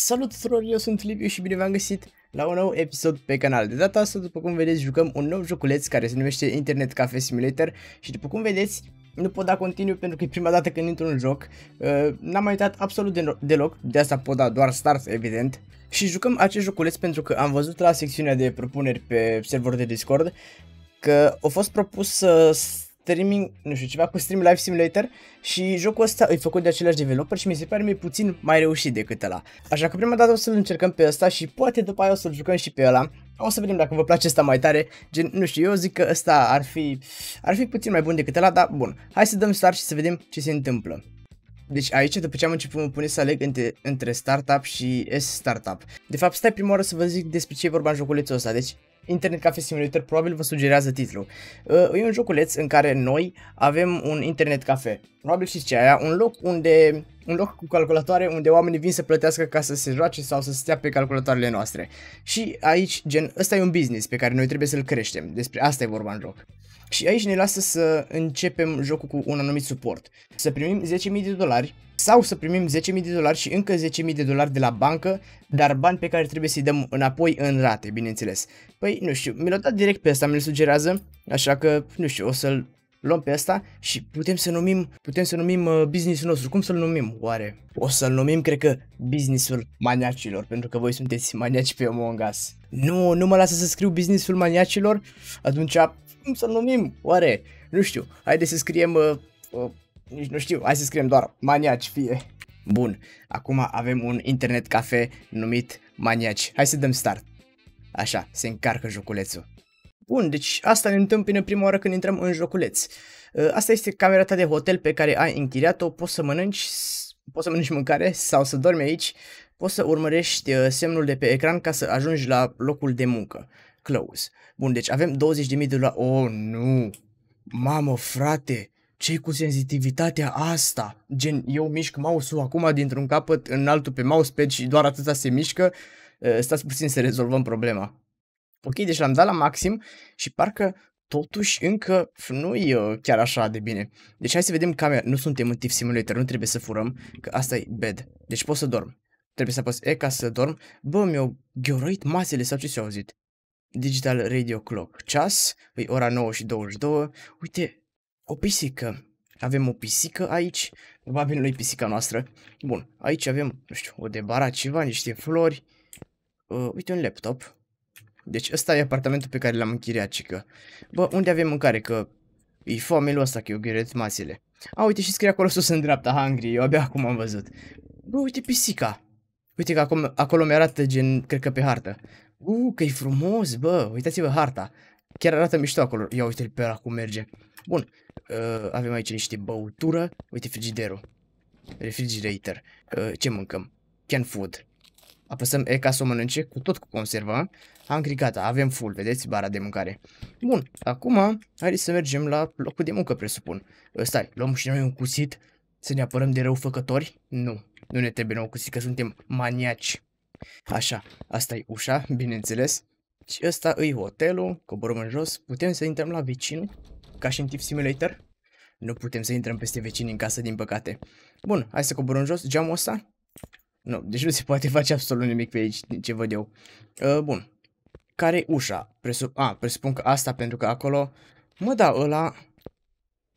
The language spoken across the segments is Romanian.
Salut tuturor, eu sunt Liviu și bine v-am găsit la un nou episod pe canal. De data asta, după cum vedeți, jucăm un nou joculeț care se numește Internet Cafe Simulator și după cum vedeți, nu pot da continuu pentru că e prima dată când intru în joc. Uh, N-am mai uitat absolut de deloc, de asta pot da doar start, evident. Și jucăm acest joculeț pentru că am văzut la secțiunea de propuneri pe server de Discord că a fost propus să streaming, nu știu, ceva cu Stream Life Simulator și jocul ăsta e făcut de același developer și mi se pare mie puțin mai reușit decât ăla. Așa că prima dată o să-l încercăm pe ăsta și poate după aia o să-l jucăm și pe ăla. O să vedem dacă vă place ăsta mai tare, gen, nu știu, eu zic că ăsta ar fi, ar fi puțin mai bun decât ăla, dar bun. Hai să dăm start și să vedem ce se întâmplă. Deci aici, după ce am început, mă pune să aleg între, între startup și S-startup. De fapt, stai prima oară să vă zic despre ce e vorba în joculețul ăsta. Deci, Internet Cafe Simulator probabil vă sugerează titlul. Uh, e un joculeț în care noi avem un internet cafe. Probabil știți ce aia, un loc unde un loc cu calculatoare unde oamenii vin să plătească ca să se joace sau să stea pe calculatoarele noastre. Și aici, gen, ăsta e un business pe care noi trebuie să-l creștem, despre asta e vorba în joc. Și aici ne lasă să începem jocul cu un anumit suport. Să primim 10.000 de dolari sau să primim 10.000 de dolari și încă 10.000 de dolari de la bancă, dar bani pe care trebuie să-i dăm înapoi în rate, bineînțeles. Păi, nu știu, mi l-a dat direct pe asta, mi-l sugerează, așa că, nu știu, o să-l luăm pe asta și putem să numim, putem să numim uh, businessul nostru. Cum să-l numim oare? O să-l numim, cred că, businessul maniacilor, pentru că voi sunteți maniaci pe Among Us. Nu, nu mă lasă să scriu businessul maniacilor, atunci cum să-l numim oare? Nu știu, haide să scriem, uh, uh, nici nu știu, hai să scriem doar maniaci fie. Bun, acum avem un internet cafe numit Maniaci. Hai să dăm start. Așa, se încarcă joculețul. Bun, deci asta ne întâmpină prima oară când intrăm în joculeț. Ă, asta este camera ta de hotel pe care ai închiriat-o, poți să mănânci, poți să mănânci mâncare sau să dormi aici, poți să urmărești ă, semnul de pe ecran ca să ajungi la locul de muncă. Close. Bun, deci avem 20.000 de la... Oh, nu! Mamă, frate! ce cu senzitivitatea asta? Gen, eu mișc mouse-ul acum dintr-un capăt în altul pe mousepad și doar atâta se mișcă? Ă, stați puțin să rezolvăm problema. Ok, deci l-am dat la maxim și parcă totuși încă nu e uh, chiar așa de bine. Deci hai să vedem camera. Nu suntem în Thief Simulator, nu trebuie să furăm, că asta e bed. Deci pot să dorm. Trebuie să apăs E ca să dorm. Bă, mi-au gheorăit masele sau ce s-au auzit. Digital Radio Clock. Ceas, e păi ora 9 și 22. Uite, o pisică. Avem o pisică aici. Probabil nu e pisica noastră. Bun, aici avem, nu știu, o debara ceva, niște flori. Uh, uite un laptop deci ăsta e apartamentul pe care l-am închiriat, cică. Bă, unde avem mâncare? Că e foamelul ăsta că eu ghiuret masele. A, uite și scrie acolo sus în dreapta, hungry, eu abia acum am văzut. Bă, uite pisica. Uite că acolo, acolo mi-arată gen, cred că pe hartă. U, că e frumos, bă, uitați-vă harta. Chiar arată mișto acolo. Ia uite-l pe ăla cum merge. Bun, uh, avem aici niște băutură. Uite frigiderul. Refrigerator. Uh, ce mâncăm? Can food. Apăsăm E ca să o mănânce, cu tot cu conservă. Am click, avem full, vedeți, bara de mâncare. Bun, acum, hai să mergem la locul de muncă, presupun. Stai, luăm și noi un cusit să ne apărăm de răufăcători? Nu, nu ne trebuie nou cusit, că suntem maniaci. Așa, asta e ușa, bineînțeles. Și ăsta e hotelul, coborăm în jos, putem să intrăm la vecin, ca și în tip simulator. Nu putem să intrăm peste vecini în casă, din păcate. Bun, hai să coborăm jos geamul ăsta. Nu, deci nu se poate face absolut nimic pe aici, ce văd eu. Uh, bun. care ușa? Presup A, presupun că asta pentru că acolo... Mă, da, ăla...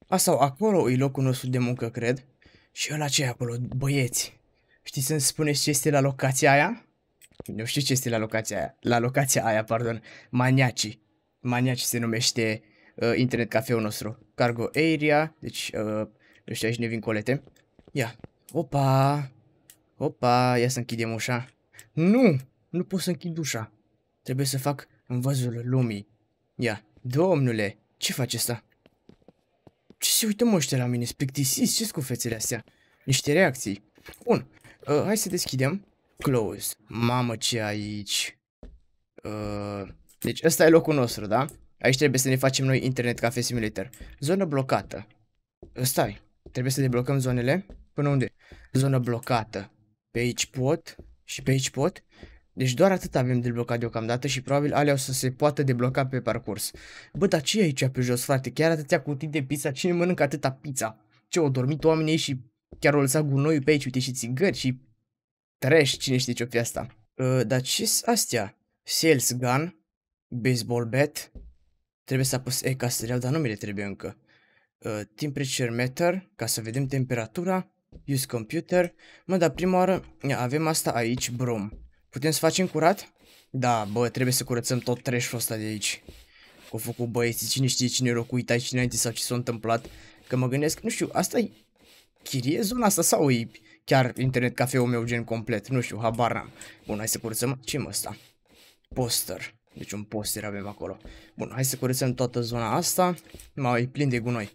A, sau acolo e locul nostru de muncă, cred. Și ăla ce acolo? Băieți. Știți să-mi spuneți ce este la locația aia? Nu știu ce este la locația aia. La locația aia, pardon. Maniaci. Maniaci se numește uh, internet cafeul nostru. Cargo area. Deci, uh, ăștia aici ne vin colete. Ia. Opa! Opa, ia să închidem ușa. Nu! Nu pot să închid ușa. Trebuie să fac în văzul lumii. Ia, domnule, ce face asta? Ce se uită moște la mine? Spectisiți? ce cu fețele astea? Niște reacții. Bun, uh, hai să deschidem. Close. Mamă ce aici. Uh, deci ăsta e locul nostru, da? Aici trebuie să ne facem noi Internet Cafe Simulator. Zonă blocată. Stai, trebuie să deblocăm zonele. Până unde? Zonă blocată. Pe aici pot și pe aici pot. Deci doar atât avem de blocat deocamdată și probabil alea o să se poată debloca pe parcurs. Bă, dar ce e aici pe jos, frate? Chiar atâtea cutii de pizza? Cine mănâncă atâta pizza? Ce, au dormit oamenii și chiar au lăsat gunoiul pe aici, uite, și țigări și... Trash, cine știe ce-o fi asta? Uh, dar ce astea? Sales gun, baseball bat, trebuie să apăs E ca să le iau, dar nu mi le trebuie încă. Uh, temperature meter, ca să vedem temperatura, Use computer. Mă, dar prima oară ia, avem asta aici, brom. Putem să facem curat? Da, bă, trebuie să curățăm tot trash-ul ăsta de aici. Cu au făcut băieții, cine știe cine locuit aici înainte sau ce s-a întâmplat. Că mă gândesc, nu știu, asta e chirie zona asta sau e chiar internet cafeul meu gen complet? Nu știu, habar n-am. Bun, hai să curățăm. ce mă asta? Poster. Deci un poster avem acolo. Bun, hai să curățăm toată zona asta. Mai e plin de gunoi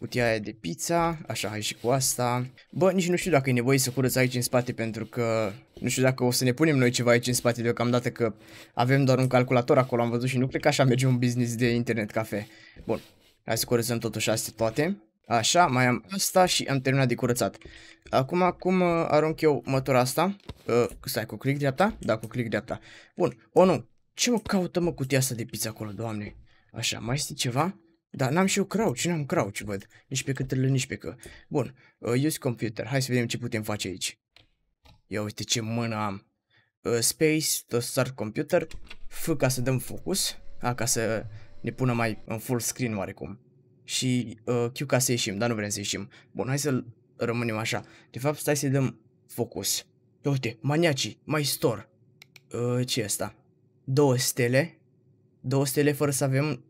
cutia aia de pizza, așa, hai și cu asta. Bă, nici nu știu dacă e nevoie să curăț aici în spate pentru că nu știu dacă o să ne punem noi ceva aici în spate deocamdată că avem doar un calculator acolo, am văzut și nu cred că așa merge un business de internet cafe. Bun, hai să curățăm totuși astea toate. Așa, mai am asta și am terminat de curățat. Acum, acum uh, arunc eu mătura asta? Uh, stai, cu click dreapta? Da, cu click dreapta. Bun, o oh, nu. Ce mă caută mă cutia asta de pizza acolo, doamne? Așa, mai este ceva? Da, n-am și eu crouch, n-am crouch, văd. Nici pe câtele, nici pe că. Bun, uh, use computer. Hai să vedem ce putem face aici. Ia uite ce mână am. Uh, space, to start computer. F ca să dăm focus. A, ca să ne pună mai în full screen oarecum. Și uh, Q ca să ieșim, dar nu vrem să ieșim. Bun, hai să rămânem așa. De fapt, stai să dăm focus. Ia uite, maniacii, mai store. Uh, ce e asta? Două stele. Două stele fără să avem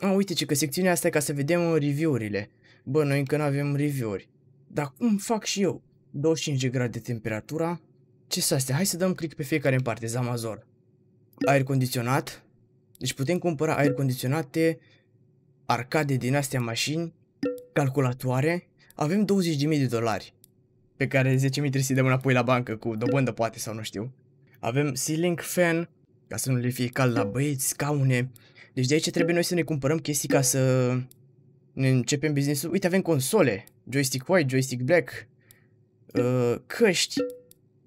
a, uite ce că secțiunea asta e ca să vedem review-urile. Bă, noi încă nu avem review-uri. Dar cum fac și eu? 25 de grade temperatura. Ce să astea? Hai să dăm click pe fiecare în parte, Zamazor. Da. Aer condiționat. Deci putem cumpăra aer condiționate, arcade din astea mașini, calculatoare. Avem 20.000 de dolari, pe care 10.000 trebuie să-i dăm înapoi la bancă cu dobândă poate sau nu știu. Avem ceiling fan, ca să nu le fie cald la băieți, scaune, deci de aici trebuie noi să ne cumpărăm chestii ca să ne începem business-ul. Uite, avem console, joystick white, joystick black, da. uh, căști,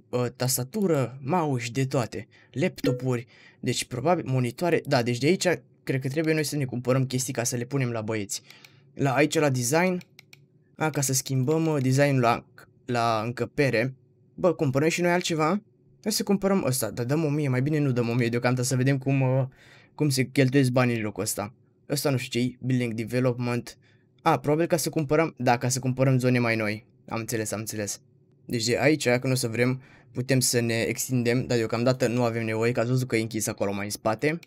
uh, tastatură, mouse, de toate, laptopuri, deci probabil monitoare. Da, deci de aici cred că trebuie noi să ne cumpărăm chestii ca să le punem la băieți. La aici la design, a, ca să schimbăm design uh, designul la, la încăpere, bă, cumpărăm și noi altceva. Hai să cumpărăm ăsta, dar dăm 1000, mai bine nu dăm 1000 deocamdată să vedem cum... Uh, cum se cheltuiesc banii în locul ăsta. Ăsta nu știu ce building development. A, probabil ca să cumpărăm, da, ca să cumpărăm zone mai noi. Am înțeles, am înțeles. Deci de aici, când o să vrem, putem să ne extindem, dar deocamdată nu avem nevoie, că ați văzut că e închis acolo mai în spate.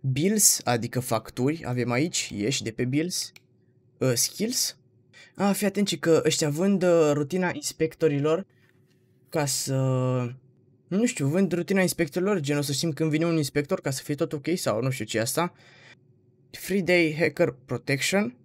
Bills, adică facturi, avem aici, ieși de pe Bills. Uh, skills. Ah, fii atent că ăștia vând uh, rutina inspectorilor ca să nu știu, vând rutina inspectorilor, gen o să știm când vine un inspector ca să fie tot ok sau nu știu ce asta. Free Day Hacker Protection,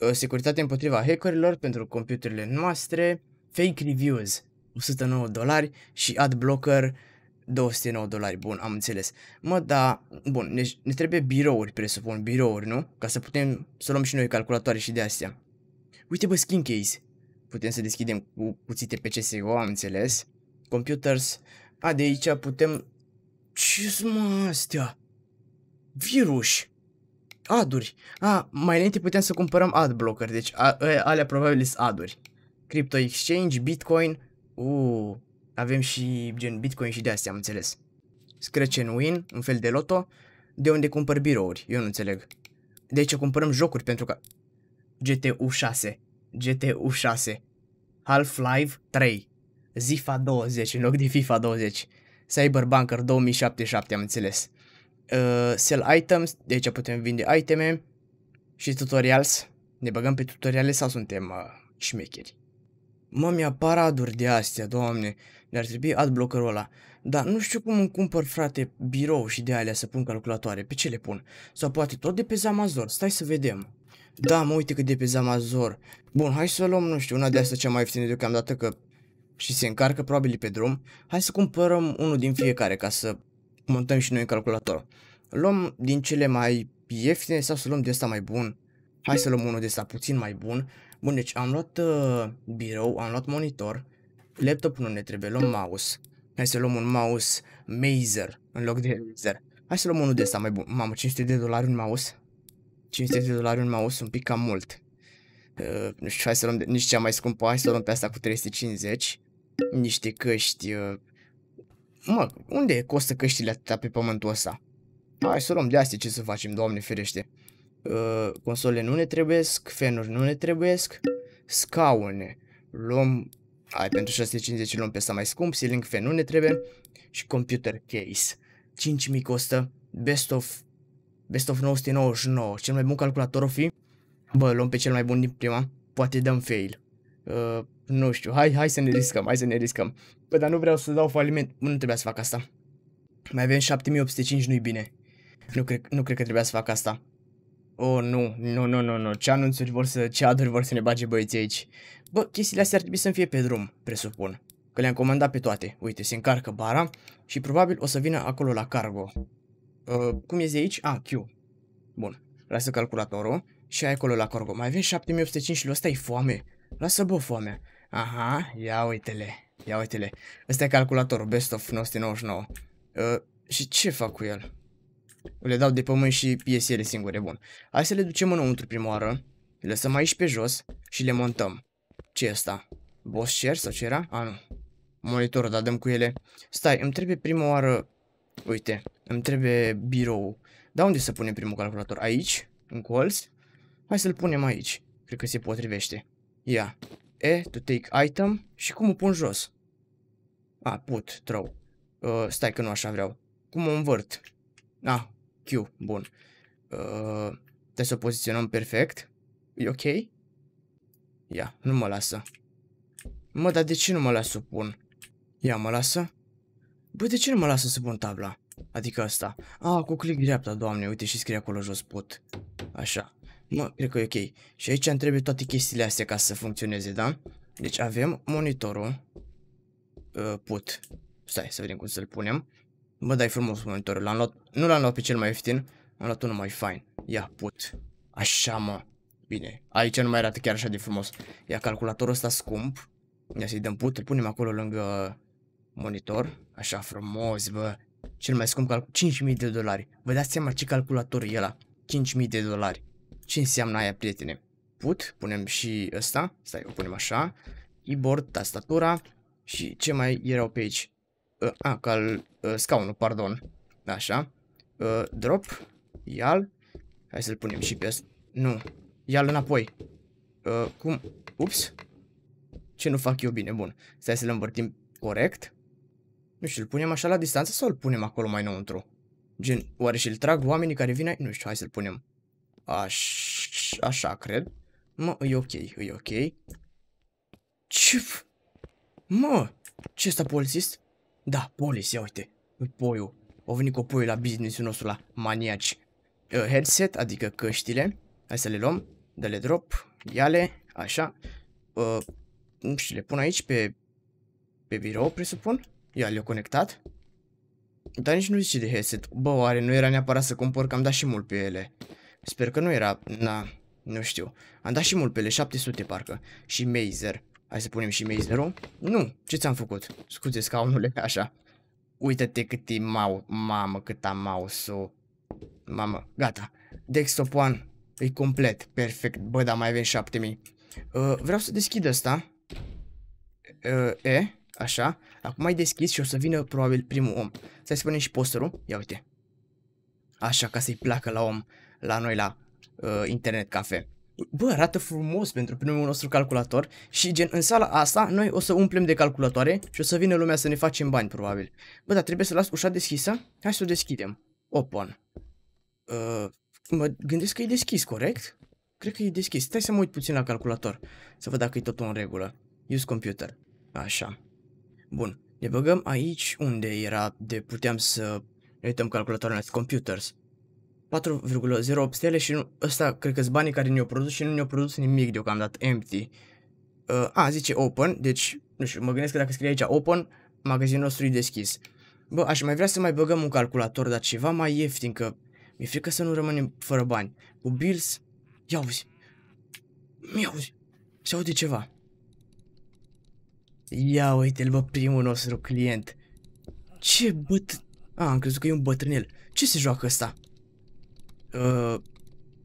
uh, securitate împotriva hackerilor pentru computerele noastre, fake reviews 109 dolari și ad blocker 209 dolari, bun, am înțeles. Mă, da, bun, ne, ne trebuie birouri, presupun, birouri, nu? Ca să putem să luăm și noi calculatoare și de astea. Uite, bă, skin case. Putem să deschidem cu cuțite pe CSGO, am înțeles. Computers. A, de aici putem... ce sunt mă astea? Virus. Aduri. A, mai înainte putem să cumpărăm ad blocker, deci a, a, alea probabil sunt aduri. Crypto Exchange, Bitcoin. Uuu, avem și gen Bitcoin și de astea, am înțeles. Scratch and Win, un fel de loto, de unde cumpăr birouri, eu nu înțeleg. De aici cumpărăm jocuri pentru că... GTU 6, GTU 6, Half-Life 3, Zifa 20 în loc de FIFA 20. Cyberbanker 2077 am înțeles. Uh, sell items, de aici putem vinde iteme și tutorials. Ne băgăm pe tutoriale sau suntem uh, șmecheri? Mă, mi a paraduri de astea, doamne. Ne-ar trebui adblockerul ăla. Dar nu știu cum îmi cumpăr, frate, birou și de alea să pun calculatoare. Pe ce le pun? Sau poate tot de pe Zamazor. Stai să vedem. Da, mă, uite că de pe Zamazor. Bun, hai să luăm, nu știu, una de da. asta cea mai ieftină deocamdată, că și se încarcă probabil pe drum, hai să cumpărăm unul din fiecare ca să montăm și noi în calculator. Luăm din cele mai ieftine sau să luăm de asta mai bun. Hai să luăm unul de asta puțin mai bun. Bun, deci am luat uh, birou, am luat monitor, laptop nu ne trebuie, luăm mouse. Hai să luăm un mouse Mazer în loc de Razer. Hai să luăm unul de asta mai bun. Mamă, 500 de dolari un mouse? 500 de dolari un mouse, un pic cam mult. Uh, nu știu, hai să luăm de, nici cea mai scumpă, hai să luăm pe asta cu 350 niște căști... Uh, mă, unde costă căștile atâta pe pământul ăsta? Hai să luăm de astea ce să facem, doamne ferește. Uh, console nu ne trebuiesc, fenuri nu ne trebuiesc, scaune. Luăm, ai pentru 650 luăm pe asta mai scump, ceiling fan nu ne trebuie și computer case. 5000 costă, best of, best of 999, cel mai bun calculator o fi. Bă, luăm pe cel mai bun din prima, poate dăm fail. Uh, nu știu, hai, hai să ne riscăm, hai să ne riscăm. Păi, dar nu vreau să dau faliment, nu trebuia să fac asta. Mai avem 7805, nu-i bine. Nu cred, nu cred că trebuia să fac asta. Oh, nu, nu, nu, nu, nu, ce anunțuri vor să, ce aduri vor să ne bage băieții aici. Bă, chestiile astea ar trebui să fie pe drum, presupun. Că le-am comandat pe toate. Uite, se încarcă bara și probabil o să vină acolo la cargo. Uh, cum e aici? Ah, Q. Bun, lasă calculatorul și ai acolo la cargo. Mai avem 7805 și ăsta e foame. Lasă bă foamea. Aha, ia uite-le, ia uite-le. Ăsta e calculatorul, best of 999. Uh, ă, și ce fac cu el? Le dau de pământ și ies ele singure, bun. Hai să le ducem înăuntru prima oară, le lăsăm aici pe jos și le montăm. ce e asta? Boss share sau ce era? A, nu. Monitorul, dar dăm cu ele. Stai, îmi trebuie prima oară... Uite, îmi trebuie birou. Da unde să punem primul calculator? Aici? În colț? Hai să-l punem aici. Cred că se potrivește. Ia. E to take item și cum o pun jos? A, put, throw. Uh, stai că nu așa vreau. Cum o învârt? A, Q, bun. Uh, trebuie să o poziționăm perfect. E ok? Ia, nu mă lasă. Mă, dar de ce nu mă lasă să pun? Ia, mă lasă? Băi, de ce nu mă lasă să pun tabla? Adică asta. A, cu click dreapta, doamne, uite și scrie acolo jos put. Așa. Mă, cred că e ok. Și aici îmi trebuie toate chestiile astea ca să funcționeze, da? Deci avem monitorul. Uh, put. Stai, să vedem cum să-l punem. Bă, dai frumos monitorul. L-am luat, nu l-am luat pe cel mai ieftin. Am luat unul mai fain. Ia, put. Așa, mă. Bine, aici nu mai arată chiar așa de frumos. Ia calculatorul ăsta scump. Ia să-i dăm put, îl punem acolo lângă monitor. Așa frumos, bă. Cel mai scump calculator. 5.000 de dolari. Vă dați seama ce calculator e ăla. 5.000 de dolari. Ce înseamnă aia, prietene? Put, punem și ăsta, stai, o punem așa, keyboard, tastatura și ce mai erau pe aici? Uh, a, cal, uh, ă, scaunul, pardon, așa, uh, drop, ial, hai să-l punem și pe ăsta, nu, ial înapoi, uh, cum, ups, ce nu fac eu bine, bun, stai să-l învârtim corect, nu știu, îl punem așa la distanță sau îl punem acolo mai înăuntru? Gen, oare și-l trag oamenii care vin aici? Nu știu, hai să-l punem Aș, așa, cred. Mă, e ok, e ok. Ce... Mă, ce ăsta polițist? Da, polis, ia uite. Poiu. Au venit cu poiul la businessul nostru, la maniaci. Uh, headset, adică căștile. Hai să le luăm. Dă-le drop. Iale, Așa. Uh, și le pun aici pe, pe birou, presupun. Ia, le conectat. Dar nici nu zice de headset. Bă, oare nu era neapărat să cumpăr, că am dat și mult pe ele. Sper că nu era... Na, nu știu. Am dat și mult pe ele, 700 parcă. Și Mazer. Hai să punem și Mazer-ul. Nu, ce ți-am făcut? Scuze scaunule, așa. Uită-te cât e mau... Mamă, cât am mouse-ul. Mamă, gata. Dextopan e complet, perfect. Bă, dar mai avem 7000. Uh, vreau să deschid asta. Uh, e, așa. Acum ai deschis și o să vină probabil primul om. Să-i spunem și posterul. Ia uite. Așa, ca să-i placă la om la noi la uh, internet cafe. Bă, arată frumos pentru primul nostru calculator și gen în sala asta noi o să umplem de calculatoare și o să vină lumea să ne facem bani probabil. Bă, dar trebuie să las ușa deschisă? Hai să o deschidem. Open. Uh, mă gândesc că e deschis, corect? Cred că e deschis. Stai să mă uit puțin la calculator să văd dacă e totul în regulă. Use computer. Așa. Bun. Ne băgăm aici unde era de puteam să ne uităm calculatoarele computers. 4,08 stele și nu, ăsta cred că banii care ne-au produs și nu ne-au produs nimic deocamdată, empty. Uh, a, zice open, deci, nu știu, mă gândesc că dacă scrie aici open, magazinul nostru e deschis. Bă, aș mai vrea să mai băgăm un calculator, dar ceva mai ieftin, că mi-e frică să nu rămânem fără bani. Cu bills, ia uzi, ia uzi, se aude ceva. Ia uite-l, bă, primul nostru client. Ce băt... A, am crezut că e un bătrânel. Ce se joacă ăsta? Uh,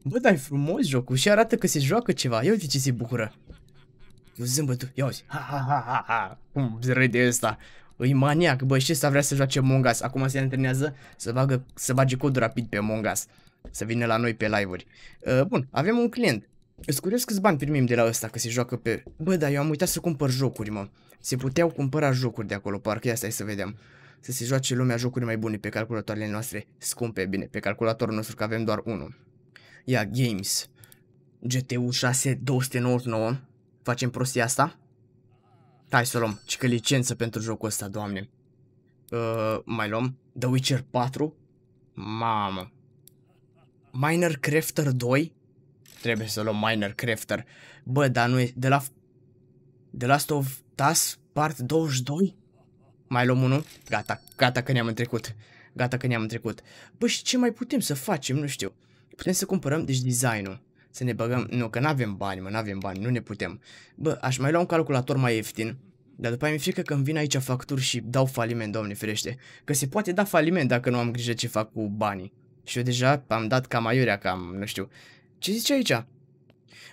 bă, dar e frumos jocul și arată că se joacă ceva. Ia uite ce se bucură. Eu zâmbătul, ia uite. Ha, ha, ha, ha, ha. Cum râde ăsta. Îi maniac, bă, și ăsta vrea să joace Mongas. Acum se antrenează să, bagă, să bage cod rapid pe Mongas. Să vină la noi pe live-uri. Uh, bun, avem un client. Îți curios câți bani primim de la ăsta că se joacă pe... Bă, dar eu am uitat să cumpăr jocuri, mă. Se puteau cumpăra jocuri de acolo, parcă asta. e să vedem. Uh, să se joace lumea jocuri mai bune pe calculatoarele noastre scumpe, bine, pe calculatorul nostru că avem doar unul. Ia, games, GTU 6 299, facem prostia asta? Hai să luăm, ce că licență pentru jocul ăsta, doamne. Uh, mai luăm The Witcher 4, mamă. Miner Crafter 2, trebuie să luăm Miner Crafter. Bă, dar nu e, de la The Last of Us Part 22? Mai luăm unul? Gata, gata că ne-am întrecut. Gata că ne-am întrecut. Bă, și ce mai putem să facem? Nu știu. Putem să cumpărăm, deci, designul. Să ne băgăm... Nu, că n-avem bani, mă, n-avem bani, nu ne putem. Bă, aș mai lua un calculator mai ieftin. Dar după aia mi-e frică că îmi vin aici facturi și dau faliment, doamne ferește. Că se poate da faliment dacă nu am grijă ce fac cu banii. Și eu deja am dat cam aiurea, cam, nu știu. Ce zice aici?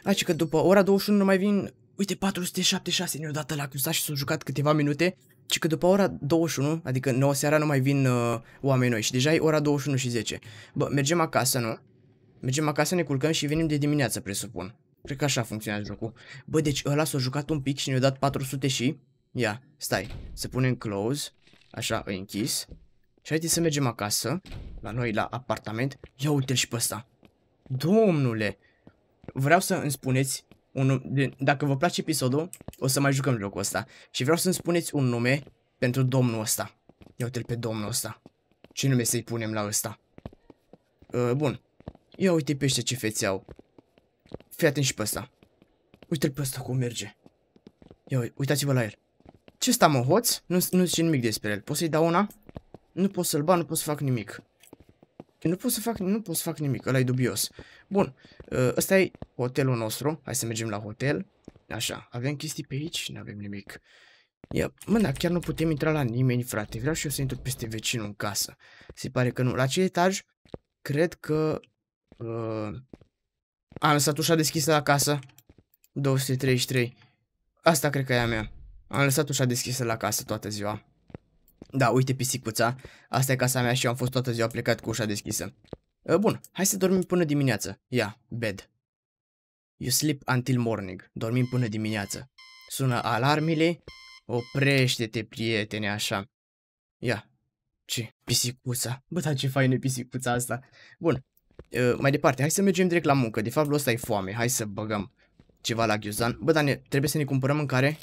Aici că după ora 21 nu mai vin... Uite, 476 ne-o dat la cruzat și s-au jucat câteva minute ci că după ora 21, adică 9 seara, nu mai vin uh, oameni noi și deja e ora 21 și 10. Bă, mergem acasă, nu? Mergem acasă, ne culcăm și venim de dimineață, presupun. Cred că așa funcționează jocul. Bă, deci ăla s-a jucat un pic și ne-a dat 400 și... Ia, stai, să punem close, așa, închis. Și haideți să mergem acasă, la noi, la apartament. Ia uite-l și pe ăsta. Domnule, vreau să îmi spuneți un, dacă vă place episodul, o să mai jucăm jocul ăsta. Și vreau să-mi spuneți un nume pentru domnul ăsta. Eu uite pe domnul ăsta. Ce nume să-i punem la ăsta? Uh, bun. Ia uite pe ăștia ce feți au. Fii atent și pe ăsta. uite pe ăsta cum merge. Ia uitați-vă la el. Ce sta mă, hoț? Nu, nu zice nimic despre el. Pot să-i dau una? Nu pot să-l ba, nu pot să fac nimic. Nu pot să fac, nu pot să fac nimic, ăla e dubios. Bun, ă, ăsta e hotelul nostru. Hai să mergem la hotel. Așa, avem chestii pe aici? Nu avem nimic. Ia, mă, da, chiar nu putem intra la nimeni, frate. Vreau și eu să intru peste vecinul în casă. Se pare că nu. La ce etaj? Cred că... Uh, am lăsat ușa deschisă la casă. 233. Asta cred că e a mea. Am lăsat ușa deschisă la casă toată ziua. Da, uite pisicuța. Asta e casa mea și eu am fost toată ziua plecat cu ușa deschisă. Ă, bun, hai să dormim până dimineață. Ia, yeah, bed. You sleep until morning. Dormim până dimineață. Sună alarmele. Oprește-te, prietene, așa. Ia, yeah. ce? Pisicuța. Bă, dar ce faină pisicuța asta. Bun, uh, mai departe, hai să mergem direct la muncă. De fapt, ăsta e foame. Hai să băgăm ceva la ghiuzan. Bă, dar ne, trebuie să ne cumpărăm mâncare.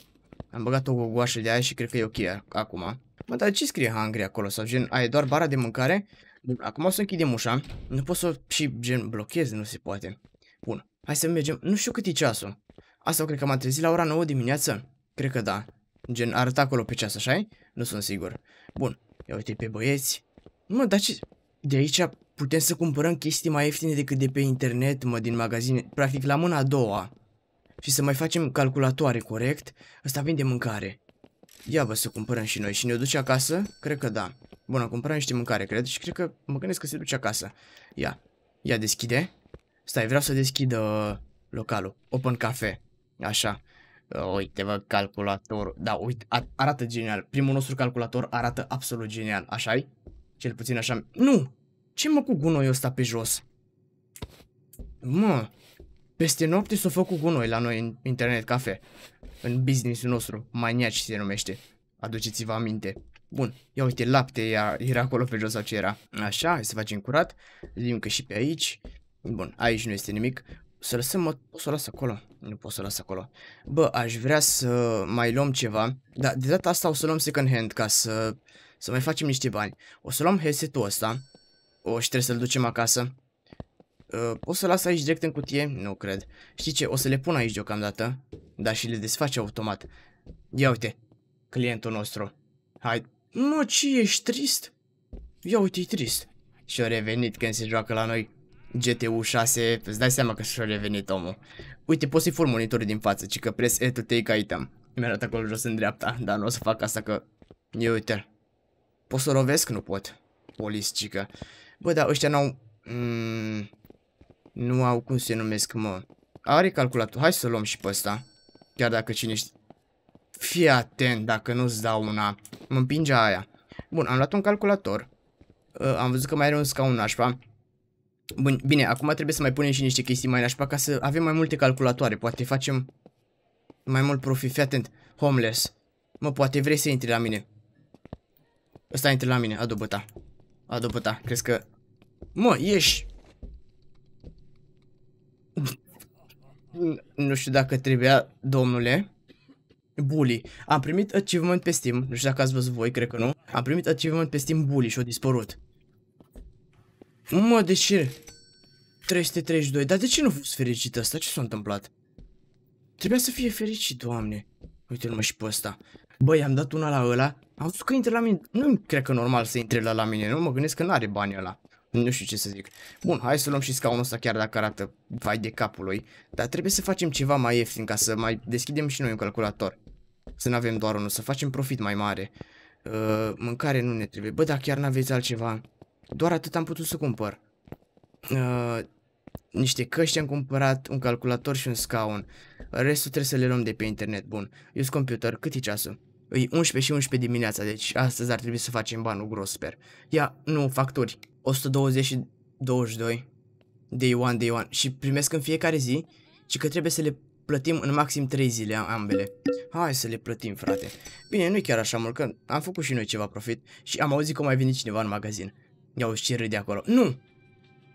Am băgat o gogoașă de aia și cred că e ok acum. Bă, dar ce scrie hungry acolo? Sau gen, ai doar bara de mâncare? Acum o să închidem ușa. Nu pot să și gen blochez, nu se poate. Bun, hai să mergem. Nu știu cât e ceasul. Asta cred că m-am trezit la ora 9 dimineață. Cred că da. Gen, arăta acolo pe ceas, așa -i? Nu sunt sigur. Bun, ia uite pe băieți. Mă, dar ce... De aici putem să cumpărăm chestii mai ieftine decât de pe internet, mă, din magazine. Practic, la mâna a doua. Și să mai facem calculatoare, corect? Asta vinde mâncare. Ia vă să cumpărăm și noi și ne duce acasă? Cred că da. Bun, a cumpărat niște mâncare, cred, și cred că mă gândesc că se duce acasă. Ia, ia deschide. Stai, vreau să deschid uh, localul. Open cafe. Așa. Uh, uite, vă, calculatorul. Da, uite, ar arată genial. Primul nostru calculator arată absolut genial. așa -i? Cel puțin așa. Nu! Ce mă cu gunoiul ăsta pe jos? Mă, peste noapte s-o fac cu gunoi la noi în internet cafe. În businessul nostru, maniaci se numește. Aduceți-vă aminte. Bun, ia uite, lapte ia, era acolo pe jos sau ce era. Așa, hai să facem curat. Zidim că și pe aici. Bun, aici nu este nimic. Să lăsăm, mă, o să o las acolo? Nu pot să o las acolo. Bă, aș vrea să mai luăm ceva. Dar de data asta o să luăm second hand ca să, să mai facem niște bani. O să luăm headset-ul ăsta. O, și trebuie să-l ducem acasă. Uh, o să las aici direct în cutie? Nu cred. Știi ce? O să le pun aici deocamdată. Da, și le desface automat. Ia uite, clientul nostru. Hai, Mă, ce ești trist? Ia uite, e trist. Și-a revenit când se joacă la noi. GTU 6, îți dai seama că și-a revenit omul. Uite, poți să-i fur monitorul din față, ci că pres E to take item. Mi-arată acolo jos în dreapta, dar nu o să fac asta că... Ia uite Pot să rovesc? Nu pot. Polis, cică. Bă, dar ăștia n-au... Mm, nu au cum se numesc, mă. Are calculatul. Hai să luăm și pe ăsta. Chiar dacă cine știe... Fii atent dacă nu-ți dau una. Mă împinge aia. Bun, am luat un calculator. Uh, am văzut că mai are un scaun nașpa. Bun, bine, acum trebuie să mai punem și niște chestii mai nașpa ca să avem mai multe calculatoare. Poate facem mai mult profit. Fii atent. Homeless. Mă, poate vrei să intri la mine. Ăsta intri la mine. Adu băta. Adu băta. Crezi că... Mă, ieși! nu știu dacă trebuia, domnule. Bully. Am primit achievement pe Steam, nu știu dacă ați văzut voi, cred că nu. Am primit achievement pe Steam Bully și a dispărut. Mă, de ce? 332, dar de ce nu a fost fericit asta? Ce s-a întâmplat? Trebuia să fie fericit, doamne. Uite-l mă și pe ăsta. Băi, am dat una la ăla, am văzut că intră la mine. Nu cred că normal să intre la, la mine, nu mă gândesc că n-are bani ăla. Nu știu ce să zic. Bun, hai să luăm și scaunul ăsta chiar dacă arată vai de capul lui. Dar trebuie să facem ceva mai ieftin ca să mai deschidem și noi un calculator. Să nu avem doar unul, să facem profit mai mare. Uh, mâncare nu ne trebuie. Bă, dar chiar n-aveți altceva. Doar atât am putut să cumpăr. Uh, niște căști am cumpărat, un calculator și un scaun. Restul trebuie să le luăm de pe internet, bun. Use computer, cât e ceasul? Îi 11 și 11 dimineața, deci astăzi ar trebui să facem banul gros, sper. Ia, nu, facturi. 120 și 22. Day one, day one. Și primesc în fiecare zi, ci că trebuie să le plătim în maxim 3 zile ambele. Hai să le plătim, frate. Bine, nu-i chiar așa mult, că am făcut și noi ceva profit și am auzit că mai vine cineva în magazin. Ia uși ce râde acolo. Nu!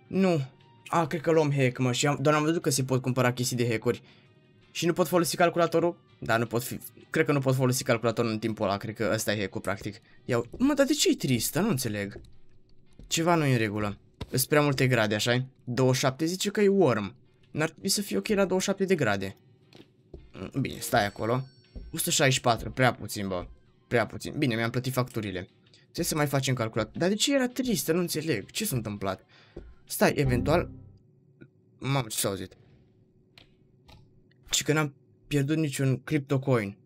Nu! A, cred că luăm hack, mă, și am, doar am văzut că se pot cumpăra chestii de hack-uri. Și nu pot folosi calculatorul? Da, nu pot fi... Cred că nu pot folosi calculatorul în timpul ăla, cred că ăsta e hack practic. Iau... Mă, dar de ce e tristă? Nu înțeleg. Ceva nu e în regulă. Sunt prea multe grade, așa -i? 27 zice că e warm. N-ar trebui să fie ok la 27 de grade. Mm, bine, stai acolo. 164, prea puțin, bă. Prea puțin. Bine, mi-am plătit facturile. Trebuie să mai facem calculat. Dar de ce era tristă? Nu înțeleg. Ce s-a întâmplat? Stai, eventual... Mamă, ce s-a auzit? Și că n-am pierdut niciun cryptocoin.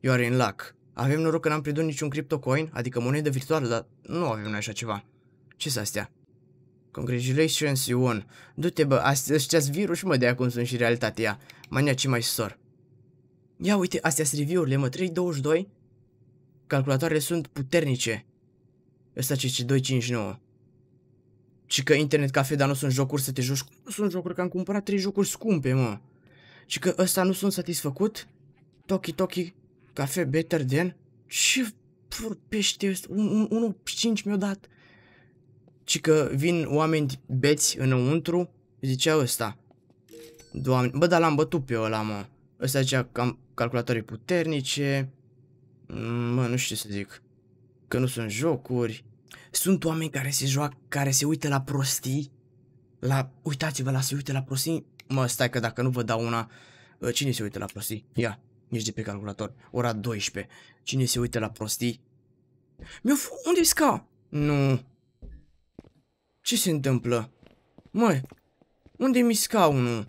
You are in luck. Avem noroc că n-am pierdut niciun cryptocoin, adică monedă virtuală, dar nu avem noi așa ceva. Ce-s astea? Congratulations, won. Du-te, bă, ăștia-s virus, mă, de acum sunt și realitatea. ce mai sor. Ia uite, astea sunt review-urile, mă, 322. Calculatoarele sunt puternice. Ăsta ce 259. Și că internet cafe, dar nu sunt jocuri să te joci. Nu sunt jocuri, că am cumpărat 3 jocuri scumpe, mă. Și că ăsta nu sunt satisfăcut. Toki Toki Cafe Better Than. Ce vorbește? 1.5 mi o dat ci că vin oameni beți înăuntru, zicea ăsta. Doamne, bă, dar l-am bătut pe ăla, mă. Ăsta zicea cam calculatorii puternice, mm, mă, nu știu ce să zic, că nu sunt jocuri. Sunt oameni care se joacă, care se uită la prostii, la, uitați-vă la se uită la prostii, mă, stai că dacă nu vă dau una, ă, cine se uită la prostii? Ia, ești de pe calculator, ora 12, cine se uită la prostii? Mi-a unde i Nu, ce se întâmplă? Măi, unde mi scaunul?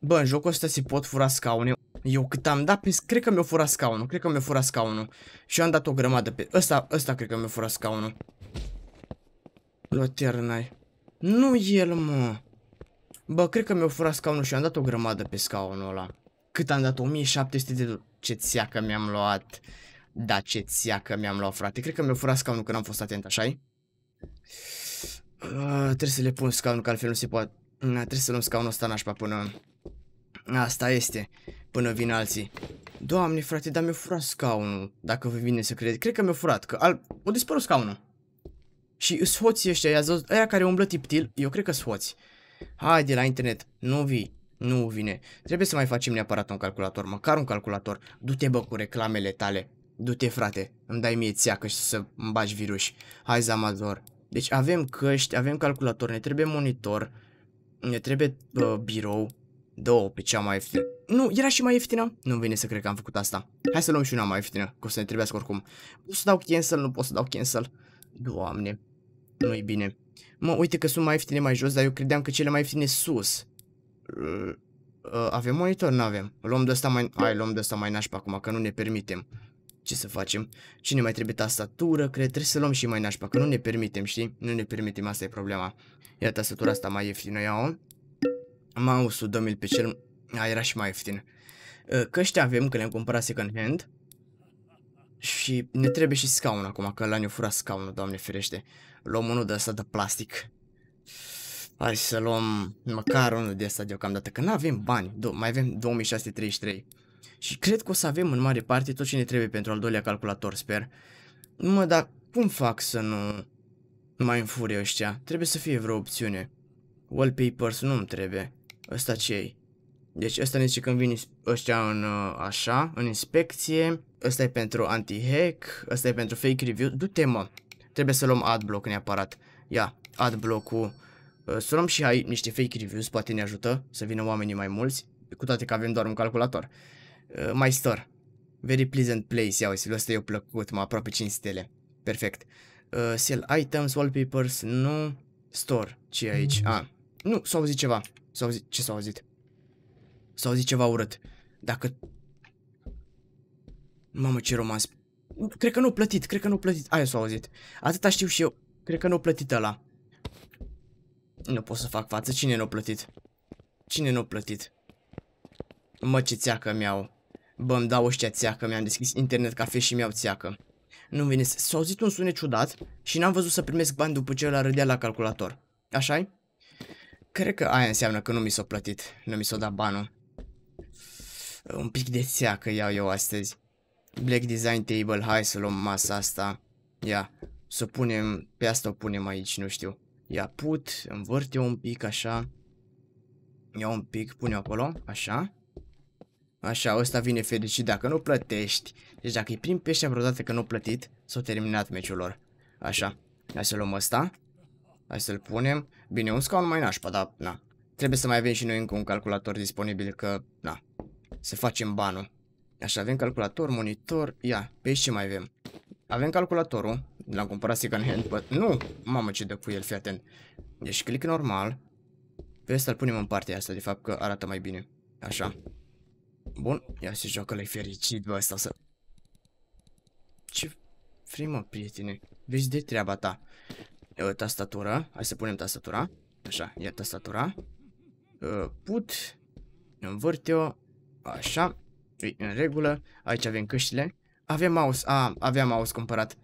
Bă, în jocul ăsta se pot fura scaune. Eu cât am dat pe... Cred că mi-a furat scaunul. Cred că mi-a furat scaunul. Și am dat o grămadă pe... Ăsta, ăsta cred că mi-a furat scaunul. n-ai. Nu el, mă. Bă, cred că mi-a furat scaunul și am dat o grămadă pe scaunul ăla. Cât am dat? 1700 de... Ce țiacă mi-am luat. Da, ce țiacă mi-am luat, frate. Cred că mi-a furat scaunul când am fost atent, așa -i? Ah, trebuie să le pun scaunul, că altfel nu se poate. Uh, trebuie să luăm scaunul ăsta nașpa până... Asta este, până vin alții. Doamne, frate, dar mi-a furat scaunul, dacă vă vine să credeți. Cred că mi-a furat, că al... o dispărut scaunul. Și hoții ăștia, i-a zis, aia care umblă tiptil, eu cred că sunt hoți. Hai de la internet, nu vii, nu vine. Trebuie să mai facem neapărat un calculator, măcar un calculator. Du-te bă cu reclamele tale. Du-te frate, îmi dai mie țeacă și să-mi bagi virus. Hai Zamazor, deci avem căști, avem calculator, ne trebuie monitor, ne trebuie uh, da. birou, două pe cea mai ieftină. Nu, era și mai ieftină? Nu-mi vine să cred că am făcut asta. Hai să luăm și una mai ieftină, că o să ne trebuiască oricum. Pot să dau cancel, nu pot să dau cancel. Doamne, nu-i bine. Mă, uite că sunt mai ieftine mai jos, dar eu credeam că cele mai ieftine sus. Uh, uh, avem monitor? Nu avem. Luăm de asta mai... Da. Hai, luăm de asta mai nașpa acum, că nu ne permitem ce să facem? Cine mai trebuie tastatură? Cred trebuie să luăm și mai nașpa, că nu ne permitem, știi? Nu ne permitem, asta e problema. Ia tastatura asta mai ieftină, ia-o. Mouse-ul, 2000 pe cel... A, era și mai ieftin. Ă, Căștia avem, că le-am cumpărat second hand. Și ne trebuie și scaun acum, că la ne o fura scaunul, doamne ferește. Luăm unul de asta de plastic. Hai să luăm măcar unul de asta deocamdată, că nu avem bani. Do mai avem 2633. Și cred că o să avem în mare parte tot ce ne trebuie pentru al doilea calculator, sper. Mă, dar cum fac să nu... nu mai înfure ăștia? Trebuie să fie vreo opțiune. Wallpapers nu-mi trebuie. Ăsta ce Deci ăsta ne zice când vin ăștia în uh, așa, în inspecție. Ăsta e pentru anti-hack, ăsta e pentru fake review. Du-te, mă! Trebuie să luăm adblock neapărat. Ia, adblock-ul. Uh, să luăm și hai niște fake reviews, poate ne ajută să vină oamenii mai mulți, cu toate că avem doar un calculator. Uh, my store. Very pleasant place, ia uite, ăsta e plăcut, mă aproape 5 stele. Perfect. Uh, sell items, wallpapers, nu. Store, ce e aici? Mm. Ah, nu, s-a auzit ceva. S-a auzit, ce s-a auzit? S-a auzit ceva urât. Dacă... Mamă, ce romans. Cred că nu plătit, cred că nu plătit. Aia s-a auzit. Atâta știu și eu. Cred că nu plătit ăla. Nu pot să fac față. Cine nu plătit? Cine nu plătit? Mă, ce țeacă mi-au. Bă, îmi dau ăștia țeacă, mi-am deschis internet cafe și mi-au țeacă. Nu-mi vine să... S-a auzit un sunet ciudat și n-am văzut să primesc bani după ce l-a râdea la calculator. așa -i? Cred că aia înseamnă că nu mi s-a plătit, nu mi s-a dat banul. Un pic de țeacă iau eu astăzi. Black Design Table, hai să luăm masa asta. Ia, să punem, pe asta o punem aici, nu știu. Ia put, învârte un pic, așa. Ia un pic, pune acolo, așa. Așa, ăsta vine fericit dacă nu plătești. Deci dacă e prim pe vreodată că nu plătit, s-au terminat meciul lor. Așa, hai să luăm ăsta. Hai să-l punem. Bine, un scaun mai nașpa, dar na. Trebuie să mai avem și noi încă un calculator disponibil, că na. Să facem banul. Așa, avem calculator, monitor, ia, pe ce mai avem? Avem calculatorul, l-am cumpărat second hand, but... nu, mamă ce dă cu el, fii atent. Deci click normal, pe ăsta îl punem în partea asta, de fapt că arată mai bine. Așa, Bun, ia se joacă, le fericit, bă, asta să... Ce mă, prietene, vezi de treaba ta. Uh, tastatura, hai să punem tastatura, așa, ia tastatura. put, învârte-o, așa, e în regulă, aici avem căștile. Avem mouse, a, aveam mouse cumpărat.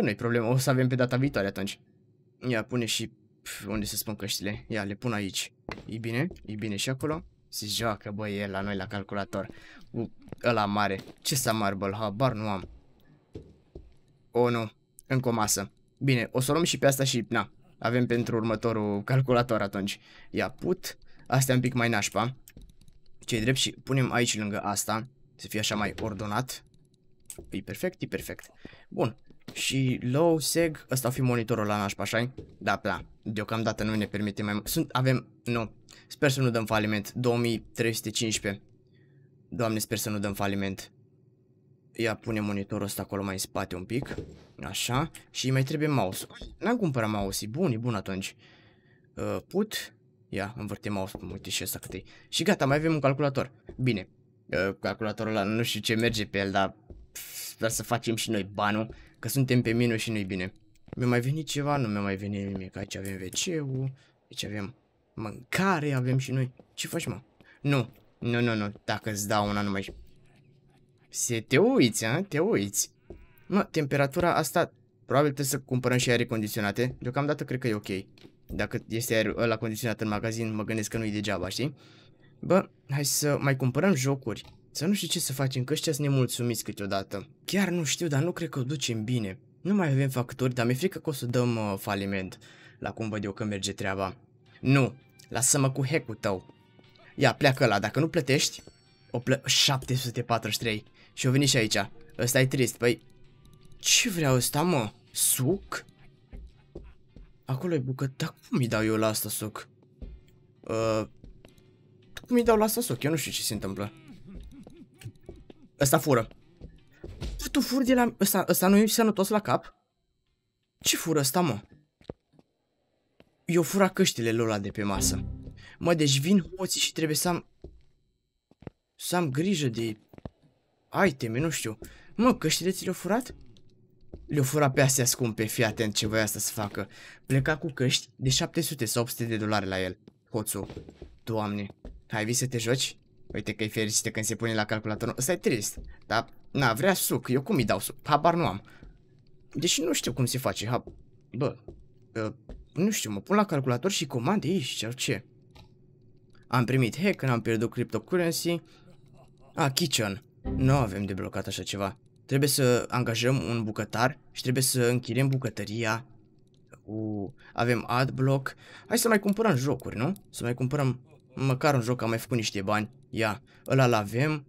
nu-i problemă, o să avem pe data viitoare atunci. Ia, pune și... Pf, unde se spun căștile? Ia, le pun aici. E bine, e bine și acolo. Se joacă, bă, el la noi la calculator. U, ăla mare. Ce să marble? Habar nu am. O, oh, nu. Încă o masă. Bine, o să luăm și pe asta și, na, avem pentru următorul calculator atunci. Ia put. Asta e un pic mai nașpa. ce drept și punem aici lângă asta. Să fie așa mai ordonat. E perfect, e perfect. Bun, și low seg, ăsta fi monitorul la nașpa, așa Da, da, deocamdată nu ne permite mai mult. Sunt, avem, nu, sper să nu dăm faliment, 2315. Doamne, sper să nu dăm faliment. Ia pune monitorul ăsta acolo mai în spate un pic, așa, și mai trebuie mouse-ul. N-am cumpărat mouse-ul, bun, e bun atunci. Uh, put, ia, învârte mouse-ul, uite și ăsta cât e. Și gata, mai avem un calculator. Bine, uh, calculatorul ăla nu știu ce merge pe el, dar sper să facem și noi banul. Că suntem pe minus și nu-i bine. Mi-a mai venit ceva? Nu mi-a mai venit nimic. Aici avem wc aici avem mâncare, avem și noi. Ce faci, mă? Nu, nu, nu, nu. Dacă îți dau una numai... Se te uiți, a? Te uiți. Mă, temperatura asta... Probabil trebuie să cumpărăm și aerii condiționate. Deocamdată cred că e ok. Dacă este aerul ăla condiționat în magazin, mă gândesc că nu-i degeaba, știi? Bă, hai să mai cumpărăm jocuri să nu știu ce să facem, că ăștia sunt nemulțumiți câteodată. Chiar nu știu, dar nu cred că o ducem bine. Nu mai avem factori, dar mi-e frică că o să dăm uh, faliment. La cum văd eu că merge treaba. Nu, lasă-mă cu hack-ul tău. Ia, pleacă la, dacă nu plătești, o plă 743. Și o veni și aici. Ăsta e trist, păi. Ce vreau ăsta, mă? Suc? Acolo e bucă, Dar cum îi dau eu la asta suc? Uh, cum îi dau la asta suc? Eu nu știu ce se întâmplă. Ăsta fură. Bă, tu furi de la... Ăsta, ăsta nu e sănătos la cap? Ce fură ăsta, mă? Eu fura căștile lor de pe masă. Mă, deci vin hoții și trebuie să am... Să am grijă de... Iteme, nu știu. Mă, căștile ți le-au furat? Le-au furat pe astea scumpe, fii atent ce voia asta să facă. Pleca cu căști de 700 sau 800 de dolari la el, hoțul. Doamne, Hai vii să te joci? Uite că e fericită când se pune la calculator. Ăsta e trist. Dar, na, vrea suc. Eu cum îi dau suc? Habar nu am. Deși nu știu cum se face. Hab, Bă, uh, nu știu, mă pun la calculator și comande aici, ce, ce? Am primit hack, n-am pierdut cryptocurrency. Ah, kitchen. Nu avem deblocat așa ceva. Trebuie să angajăm un bucătar și trebuie să închiriem bucătăria. Uh, avem adblock. Hai să mai cumpărăm jocuri, nu? Să mai cumpărăm Măcar un joc am mai făcut niște bani. Ia, ăla-l avem.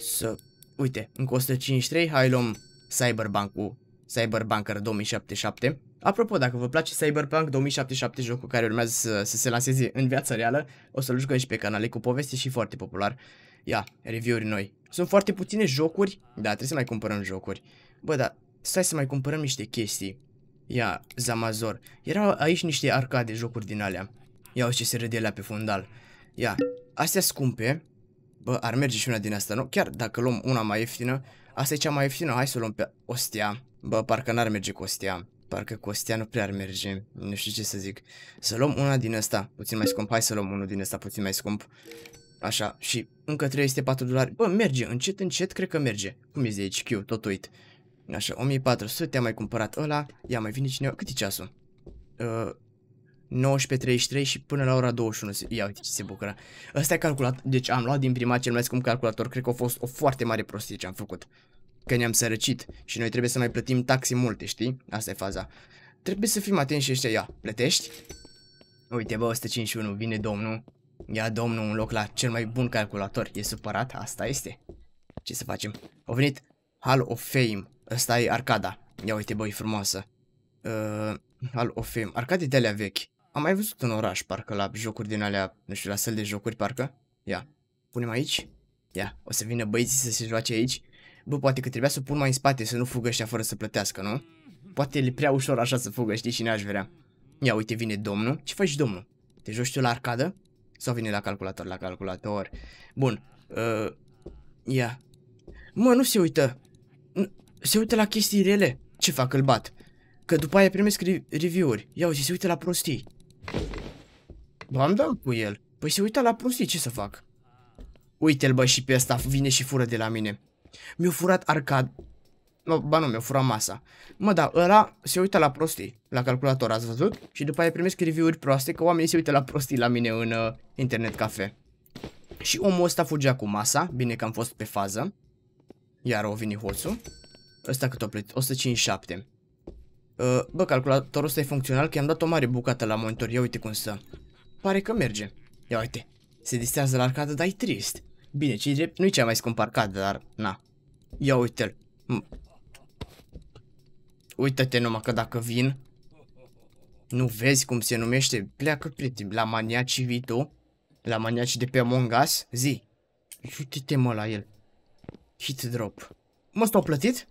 Să... Uite, încă 153, hai luăm Cyberbank-ul, Cyberbanker 2077. Apropo, dacă vă place Cyberpunk 2077, jocul care urmează să, să se lanseze în viața reală, o să-l jucăm și pe canale cu poveste și foarte popular. Ia, review-uri noi. Sunt foarte puține jocuri, da, trebuie să mai cumpărăm jocuri. Bă, dar stai să mai cumpărăm niște chestii. Ia, Zamazor. Erau aici niște arcade jocuri din alea. Ia uite ce se râde la pe fundal. Ia, astea scumpe. Bă, ar merge și una din asta, nu? Chiar dacă luăm una mai ieftină, asta e cea mai ieftină, hai să luăm pe ostea. Bă, parcă n-ar merge cu ostea. Parcă cu ostea nu prea ar merge, nu știu ce să zic. Să luăm una din asta, puțin mai scump, hai să luăm unul din asta puțin mai scump. Așa, și încă 304 dolari. Bă, merge, încet, încet, cred că merge. Cum e de Q? tot uit. Așa, 1400, am mai cumpărat ăla, ia mai vine cineva, cât e ceasul? Uh, 19.33 și până la ora 21. Ia uite ce se bucură. Ăsta e calculat. Deci am luat din prima cel mai scump calculator. Cred că a fost o foarte mare prostie ce am făcut. Că ne-am sărăcit și noi trebuie să mai plătim taxe multe, știi? Asta e faza. Trebuie să fim atenți și ăștia. Ia, plătești? Uite bă, 151, vine domnul. Ia domnul un loc la cel mai bun calculator. E supărat? Asta este. Ce să facem? Au venit Hall of Fame. Ăsta e arcada. Ia uite bă, e frumoasă. Uh, Hall of Fame. Arcade de alea vechi. Am mai văzut un oraș, parcă, la jocuri din alea, nu știu, la săl de jocuri, parcă. Ia, punem aici. Ia, o să vină băieții să se joace aici. Bă, poate că trebuia să pun mai în spate, să nu fugă ăștia fără să plătească, nu? Poate e prea ușor așa să fugă, știi, și n-aș vrea. Ia, uite, vine domnul. Ce faci, domnul? Te joci tu la arcadă? Sau vine la calculator? La calculator. Bun. Uh, ia. Mă, nu se uită. Se uită la chestii rele. Ce fac, îl bat. Că după aia primesc re review-uri. Ia uite, se uită la prostii. V-am dat cu el. Păi se uita la prostii, ce să fac? Uite-l bă și pe ăsta, vine și fură de la mine. Mi-a furat arcad. No, ba nu, mi-a furat masa. Mă, da, ăla se uită la prostii, la calculator, ați văzut? Și după aia primesc review-uri proaste că oamenii se uită la prostii la mine în uh, internet cafe. Și omul ăsta fugea cu masa, bine că am fost pe fază. Iar o vine hoțul. Ăsta cât o plătit? 157. Uh, bă, calculatorul ăsta e funcțional, că i-am dat o mare bucată la monitor, ia uite cum să. Pare că merge. Ia uite, se distrează la arcadă, dar e trist. Bine, ce drept, nu-i cea mai scumpă arcadă, dar na. Ia uite-l. Uită-te numai că dacă vin... Nu vezi cum se numește? Pleacă, prieten, la maniaci vii tu? La maniaci de pe Among Us? Zi. Uite-te mă la el. Hit drop. Mă, stau plătit?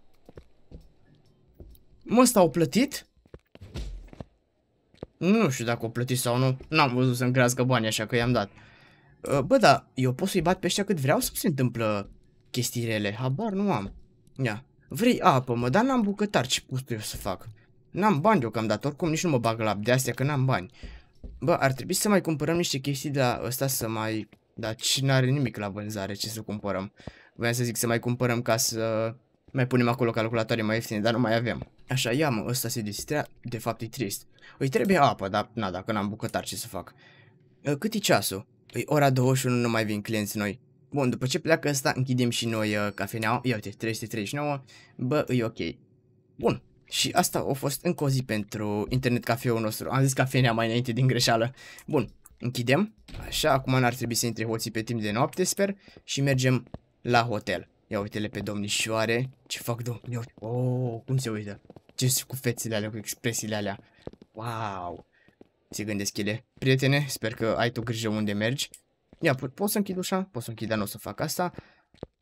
Mă, stau plătit? Nu știu dacă o plăti sau nu. N-am văzut să-mi crească bani așa că i-am dat. Uh, bă, da, eu pot să-i bat pe ăștia cât vreau să se întâmplă chestiile Habar nu am. Ia. Vrei apă, mă, dar n-am bucătar. Ce pot eu să fac? N-am bani deocamdată. Oricum nici nu mă bag la de astea că n-am bani. Bă, ar trebui să mai cumpărăm niște chestii de la ăsta să mai... Dar cine are nimic la vânzare ce să cumpărăm? Vreau să zic să mai cumpărăm ca să mai punem acolo calculatoare mai ieftine, dar nu mai avem. Așa, ia mă, ăsta se distrea, de fapt e trist. Îi trebuie apă, dar na, dacă n-am bucătar ce să fac. Ă, cât e ceasul? Păi, ora 21, nu mai vin clienți noi. Bun, după ce pleacă ăsta, închidem și noi uh, cafeneaua. Ia uite, 339, bă, e ok. Bun, și asta a fost încă o zi pentru internet cafeul nostru. Am zis cafenea mai înainte din greșeală. Bun, închidem. Așa, acum n-ar trebui să intre hoții pe timp de noapte, sper. Și mergem la hotel. Ia uite-le pe domnișoare. Ce fac domnișoare? Oh, cum se uită? Ce sunt cu fețele alea, cu expresiile alea? Wow! Se gândesc ele. Prietene, sper că ai tu grijă unde mergi. Ia, po pot să închid ușa? Pot să închid, dar nu o să fac asta.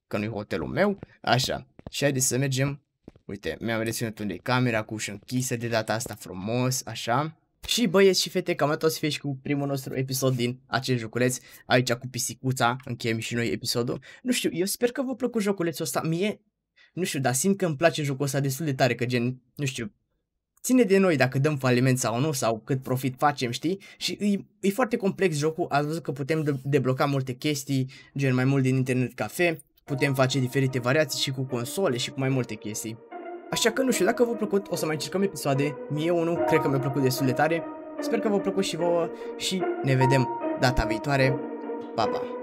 Că nu-i hotelul meu. Așa. Și haideți să mergem. Uite, mi-am reținut unde camera cu ușa închisă de data asta frumos, așa. Și băieți și fete, cam toți o fie și cu primul nostru episod din acest juculeț, aici cu pisicuța, încheiem și noi episodul. Nu știu, eu sper că vă plăcut joculețul ăsta, mie, nu știu, dar simt că îmi place jocul ăsta destul de tare, că gen, nu știu, ține de noi dacă dăm faliment sau nu, sau cât profit facem, știi? Și e, e foarte complex jocul, ați văzut că putem debloca multe chestii, gen mai mult din internet cafe, putem face diferite variații și cu console și cu mai multe chestii. Așa că nu știu dacă v-a plăcut, o să mai încercăm episoade, mie unul, cred că mi-a plăcut destul de tare. Sper că v-a plăcut și vouă și ne vedem data viitoare. Pa, pa!